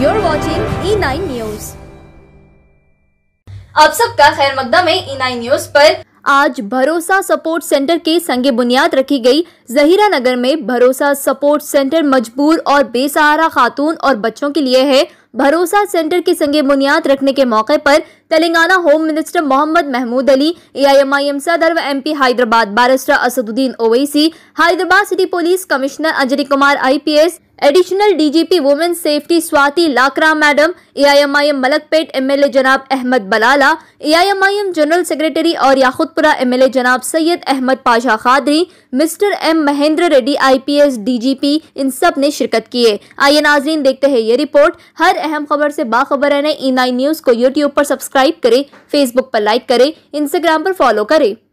You're watching E9 News. आप सबका खैर मकदम है नाइन e न्यूज पर आज भरोसा सपोर्ट सेंटर के संगे बुनियाद रखी गई जहीरा नगर में भरोसा सपोर्ट सेंटर मजबूर और बेसहारा खातून और बच्चों के लिए है भरोसा सेंटर की संगे बुनियाद रखने के मौके पर Telangana home minister Mohammed Mahmood Ali AIMIM सदर व MP Hyderabad barrister Asaduddin Owaisi Hyderabad city police commissioner Anjani Kumar IPS additional DGP women safety Swati Lakra madam AIMIM Malakpet MLA जनाब Ahmed Balala AIMIM general secretary और एल एमएलए जनाब Syed Ahmed Pasha Quadri mister M M Mahender Reddy IPS DGP इन सब ने शिरकत किए आइए नाजरीन देखते हैं ये रिपोर्ट हर अहम खबर से बाखबर रहने ई नाइन न्यूज़ को यूट्यूब पर सब्सक्राइब करें फेसबुक पर लाइक करें इंस्टाग्राम पर फॉलो करें